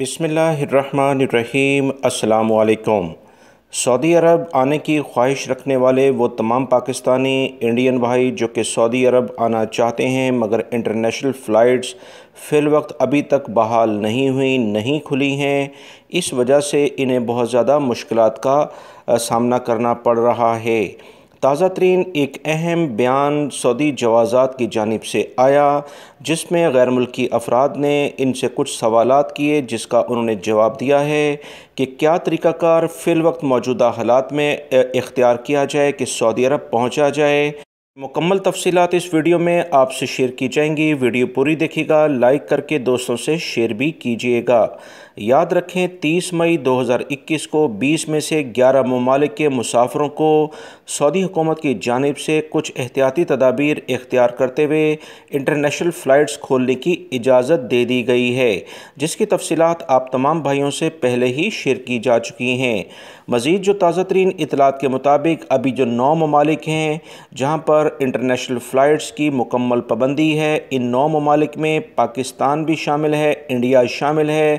بسم اللہ الرحمن الرحیم السلام علیکم سعودی عرب آنے کی خواہش رکھنے والے وہ تمام پاکستانی انڈین بھائی جو کہ سعودی عرب آنا چاہتے ہیں مگر انٹرنیشنل فلائٹس فی الوقت ابھی تک بحال نہیں ہوئی نہیں کھلی ہیں اس وجہ سے انہیں بہت زیادہ مشکلات کا سامنا کرنا پڑ رہا ہے تازہ ترین ایک اہم بیان سعودی جوازات کی جانب سے آیا جس میں غیر ملکی افراد نے ان سے کچھ سوالات کیے جس کا انہوں نے جواب دیا ہے کہ کیا طریقہ کار فی الوقت موجودہ حالات میں اختیار کیا جائے کہ سعودی عرب پہنچا جائے مکمل تفصیلات اس ویڈیو میں آپ سے شیئر کی جائیں گی ویڈیو پوری دیکھیے گا لائک کر کے دوستوں سے شیئر بھی کیجیے گا یاد رکھیں تیس مئی دو ہزار اکیس کو بیس میں سے گیارہ ممالک کے مسافروں کو سعودی حکومت کی جانب سے کچھ احتیاطی تدابیر اختیار کرتے ہوئے انٹرنیشنل فلائٹس کھولنے کی اجازت دے دی گئی ہے جس کی تفصیلات آپ تمام بھائیوں سے پہلے ہی شیئر کی جا چکی ہیں مزید جو تازہ ترین اطلاعات کے مطابق ابھی جو نو ممالک ہیں جہاں پر انٹرنیشنل فلائٹس کی مکمل پابندی ہے ان نو ممالک میں پاکستان بھی شامل ہے انڈیا شامل ہے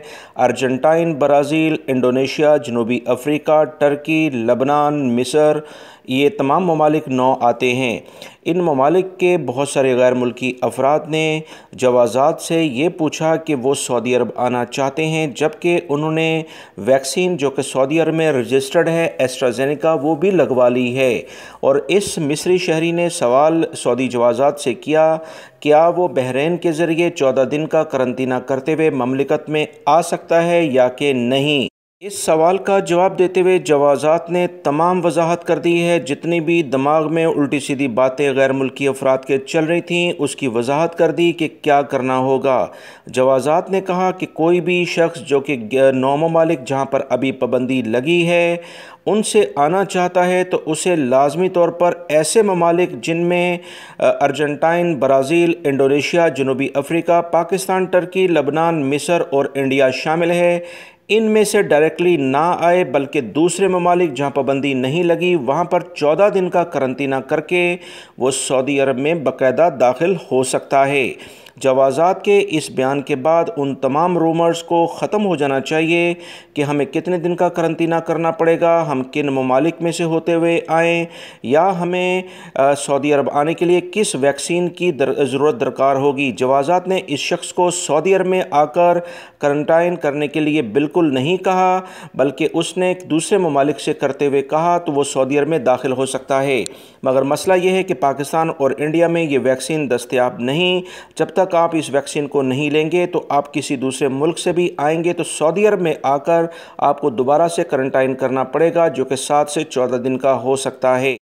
ارجنٹائن برازیل انڈونیشیا جنوبی افریقہ ٹرکی لبنان مصر یہ تمام ممالک نو آتے ہیں ان ممالک کے بہت سارے غیر ملکی افراد نے جوازات سے یہ پوچھا کہ وہ سعودی عرب آنا چاہتے ہیں جبکہ انہوں نے ویکسین جو کہ سعودی عرب میں رجسٹرڈ ہے ایسٹرا زینکا وہ بھی لگوا لی ہے اور اس مصری شہری نے سوال سعودی جوازات سے کیا وہ بحرین کے ذریعے چودہ دن کا کرنطینہ کرتے ہوئے مملکت میں آ سکتا ہے یا کہ نہیں اس سوال کا جواب دیتے ہوئے جوازات نے تمام وضاحت کر دی ہے جتنی بھی دماغ میں الٹی سیدھی باتیں غیر ملکی افراد کے چل رہی تھیں اس کی وضاحت کر دی کہ کیا کرنا ہوگا جوازات نے کہا کہ کوئی بھی شخص جو کہ نو ممالک جہاں پر ابھی پابندی لگی ہے ان سے آنا چاہتا ہے تو اسے لازمی طور پر ایسے ممالک جن میں ارجنٹائن برازیل انڈونیشیا جنوبی افریقہ پاکستان ٹرکی لبنان مصر اور انڈیا شامل ہے ان میں سے ڈائریکٹلی نہ آئے بلکہ دوسرے ممالک جہاں پابندی نہیں لگی وہاں پر چودہ دن کا کرنطینہ کر کے وہ سعودی عرب میں باقاعدہ داخل ہو سکتا ہے جوازات کے اس بیان کے بعد ان تمام رومرز کو ختم ہو جانا چاہیے کہ ہمیں کتنے دن کا کرنٹینہ کرنا پڑے گا ہم کن ممالک میں سے ہوتے ہوئے آئیں یا ہمیں سعودی عرب آنے کے لیے کس ویکسین کی ضرورت درکار ہوگی جوازات نے اس شخص کو سعودی عرب میں آ کر کرنٹائن کرنے کے لیے بالکل نہیں کہا بلکہ اس نے دوسرے ممالک سے کرتے ہوئے کہا تو وہ سعودی عرب میں داخل ہو سکتا ہے مگر مسئلہ یہ ہے کہ پاکستان اور انڈیا میں یہ ویکسین دستیاب نہیں جب تک تک آپ اس ویکسین کو نہیں لیں گے تو آپ کسی دوسرے ملک سے بھی آئیں گے تو سعودی عرب میں آ کر آپ کو دوبارہ سے کرنٹائن کرنا پڑے گا جو کہ سات سے چودہ دن کا ہو سکتا ہے